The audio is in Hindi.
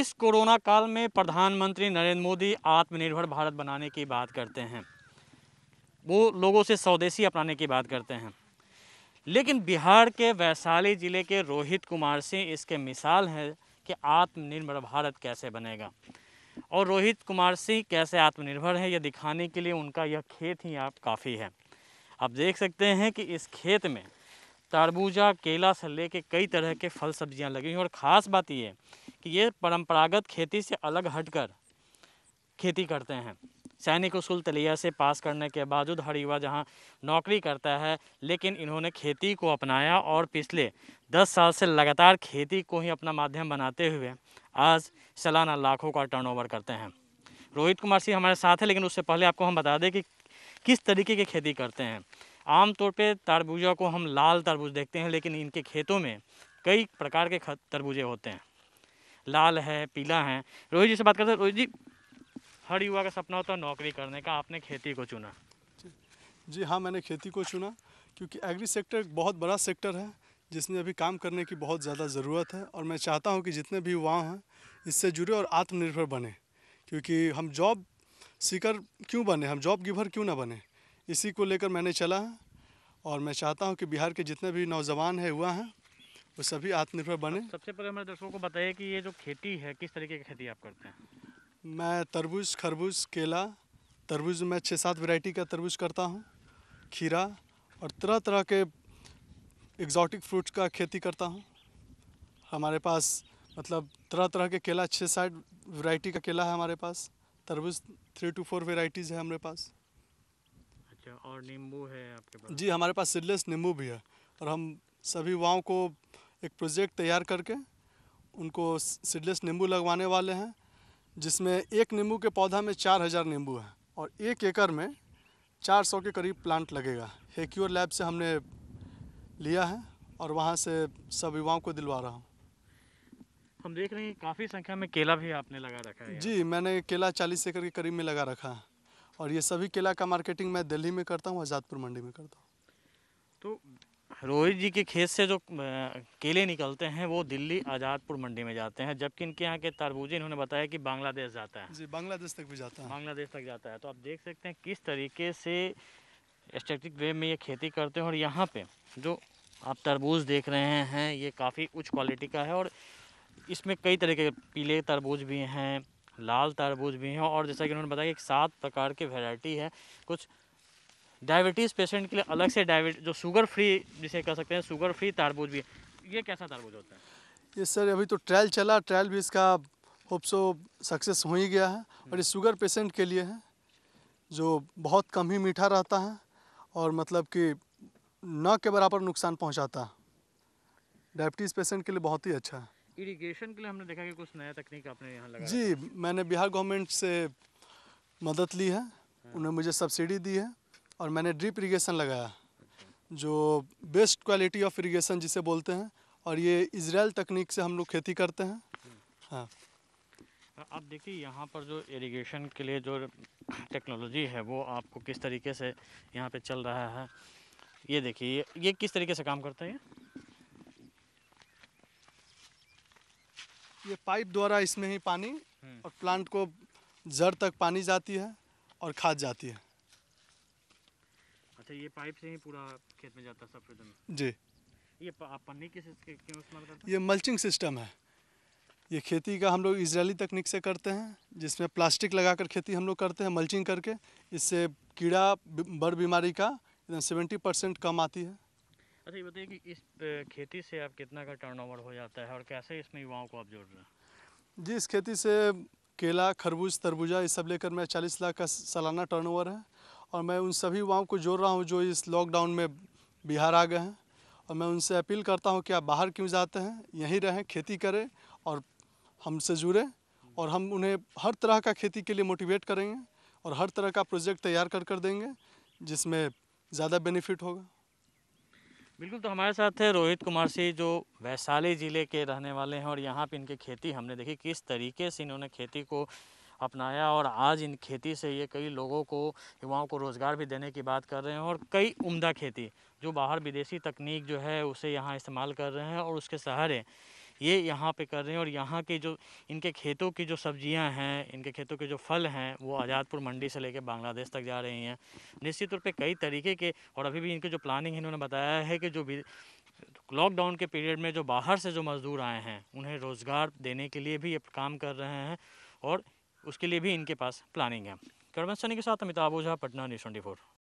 इस कोरोना काल में प्रधानमंत्री नरेंद्र मोदी आत्मनिर्भर भारत बनाने की बात करते हैं वो लोगों से स्वदेशी अपनाने की बात करते हैं लेकिन बिहार के वैशाली ज़िले के रोहित कुमार सिंह इसके मिसाल हैं कि आत्मनिर्भर भारत कैसे बनेगा और रोहित कुमार सिंह कैसे आत्मनिर्भर है यह दिखाने के लिए उनका यह खेत ही आप काफ़ी है आप देख सकते हैं कि इस खेत में तरबूजा केला से लेके कई तरह के फल सब्जियां लगी हुई और ख़ास बात ये कि ये परंपरागत खेती से अलग हटकर खेती करते हैं सैनिक उसूल तलिया से पास करने के बावजूद हर युवा जहाँ नौकरी करता है लेकिन इन्होंने खेती को अपनाया और पिछले दस साल से लगातार खेती को ही अपना माध्यम बनाते हुए आज सालाना लाखों का टर्नओवर करते हैं रोहित कुमार सिंह हमारे साथ हैं लेकिन उससे पहले आपको हम बता दें कि किस तरीके की खेती करते हैं आमतौर पर तरबूजा को हम लाल तरबूज देखते हैं लेकिन इनके खेतों में कई प्रकार के तरबूजे होते हैं लाल है पीला है रोहित जी से बात करते हैं रोहित जी हर युवा का सपना होता है नौकरी करने का आपने खेती को चुना जी हाँ मैंने खेती को चुना क्योंकि एग्री सेक्टर एक बहुत बड़ा सेक्टर है जिसमें अभी काम करने की बहुत ज़्यादा ज़रूरत है और मैं चाहता हूँ कि जितने भी युवा हैं इससे जुड़े और आत्मनिर्भर बने क्योंकि हम जॉब सीकर क्यों बने हम जॉब गिवर क्यों ना बने इसी को लेकर मैंने चला और मैं चाहता हूँ कि बिहार के जितने भी नौजवान हैं युवा हैं वो सभी आत्मनिर्भर बने सबसे पहले हमारे दर्शकों को बताइए कि ये जो खेती है किस तरीके की खेती आप करते हैं मैं तरबूज खरबूज केला तरबूज में छः सात वैरायटी का तरबूज करता हूँ खीरा और तरह तरह के एग्जॉटिक फ्रूट का खेती करता हूँ हमारे पास मतलब तरह तरह के केला छः साठ वैरायटी का केला है हमारे पास तरबूज थ्री टू फोर वेराइटीज़ है हमारे पास अच्छा और नींबू है आपके पास जी हमारे पास सीडलेस नींबू भी है और हम सभी युवाओं को एक प्रोजेक्ट तैयार करके उनको सीडलेस नींबू लगवाने वाले हैं जिसमें एक नींबू के पौधा में चार हज़ार नींबू है और एक एकड़ में चार सौ के करीब प्लांट लगेगा हेक्योर लैब से हमने लिया है और वहाँ से सब युवाओं को दिलवा रहा हूँ हम देख रहे हैं काफ़ी संख्या में केला भी आपने लगा रखा है जी मैंने केला चालीस एकड़ के करीब में लगा रखा है और ये सभी केला का मार्केटिंग मैं दिल्ली में करता हूँ आज़ादपुर मंडी में करता हूँ तो रोहित जी के खेत से जो केले निकलते हैं वो दिल्ली आज़ादपुर मंडी में जाते हैं जबकि इनके यहाँ के तरबूजे इन्होंने बताया कि बांग्लादेश जाता है जी बांग्लादेश तक भी जाता है बांग्लादेश तक जाता है तो आप देख सकते हैं किस तरीके से स्ट्रेटिक वे में ये खेती करते हैं और यहाँ पे जो आप तरबूज देख रहे हैं ये काफ़ी उच्च क्वालिटी का है और इसमें कई तरह के पीले तरबूज भी हैं लाल तरबूज भी हैं और जैसा कि उन्होंने बताया कि सात प्रकार की वेराइटी है कुछ डायबिटीज़ पेशेंट के लिए अलग से डायबिट जो शुगर फ्री जिसे कह सकते हैं शुगर फ्री तारबूज भी ये कैसा तारबूज होता है ये सर अभी तो ट्रायल चला ट्रायल भी इसका होप्सो सक्सेस हो ही गया है और ये शुगर पेशेंट के लिए है जो बहुत कम ही मीठा रहता है और मतलब कि न के बराबर नुकसान पहुँचाता है डायबिटीज़ पेशेंट के लिए बहुत ही अच्छा है इरीगेशन के लिए हमने देखा कि कुछ नया तकनीक आपने यहाँ लगाया जी मैंने बिहार गवर्नमेंट से मदद ली है हाँ। उन्होंने मुझे सब्सिडी दी है और मैंने ड्रिप इरीगेशन लगाया जो बेस्ट क्वालिटी ऑफ इरीगेशन जिसे बोलते हैं और ये इसराइल तकनीक से हम लोग खेती करते हैं हाँ आप देखिए यहाँ पर जो इरिगेशन के लिए जो टेक्नोलॉजी है वो आपको किस तरीके से यहाँ पे चल रहा है ये देखिए ये, ये किस तरीके से काम करता है ये पाइप द्वारा इसमें ही पानी हम्म। और प्लांट को जड़ तक पानी जाती है और खाद जाती है अच्छा ये पाइप से ही पूरा खेत में जाता सफेदन जी ये पन्नी के क्यों इस्तेमाल करते हैं ये मल्चिंग सिस्टम है ये खेती का हम लोग इसराइली तकनीक से करते हैं जिसमें प्लास्टिक लगाकर खेती हम लोग करते हैं मल्चिंग करके इससे कीड़ा बड़ बीमारी का एकदम सेवेंटी परसेंट कम आती है अच्छा ये बताइए कि इस खेती से आप कितना का टर्नओवर हो जाता है और कैसे इसमें युवाओं को आप जोड़ रहे हैं जी इस खेती से केला खरबूज तरबूजा ये सब लेकर मैं चालीस लाख का सालाना टर्न है और मैं उन सभी युवाओं को जोड़ रहा हूँ जो इस लॉकडाउन में बिहार आ गए हैं और मैं उनसे अपील करता हूँ कि आप बाहर क्यों जाते हैं यहीं रहें खेती करें और हमसे जुड़ें और हम उन्हें हर तरह का खेती के लिए मोटिवेट करेंगे और हर तरह का प्रोजेक्ट तैयार कर कर देंगे जिसमें ज़्यादा बेनिफिट होगा बिल्कुल तो हमारे साथ है रोहित कुमार सिंह जो वैशाली ज़िले के रहने वाले हैं और यहाँ पे इनकी खेती हमने देखी किस तरीके से इन्होंने खेती को अपनाया और आज इन खेती से ये कई लोगों को युवाओं को रोज़गार भी देने की बात कर रहे हैं और कई उम्दा खेती जो बाहर विदेशी तकनीक जो है उसे यहाँ इस्तेमाल कर रहे हैं और उसके सहारे ये यहाँ पे कर रहे हैं और यहाँ के जो इनके खेतों की जो सब्जियाँ हैं इनके खेतों के जो फल हैं वो आज़ादपुर मंडी से लेकर बांग्लादेश तक जा रही हैं निश्चित तौर पे कई तरीके के और अभी भी इनके जो प्लानिंग इन्होंने बताया है कि जो लॉकडाउन के पीरियड में जो बाहर से जो मज़दूर आए हैं उन्हें रोज़गार देने के लिए भी ये काम कर रहे हैं और उसके लिए भी इनके पास प्लानिंग है कर्मन सनी के साथ अमिताभ ओझा पटना न्यूज ट्वेंटी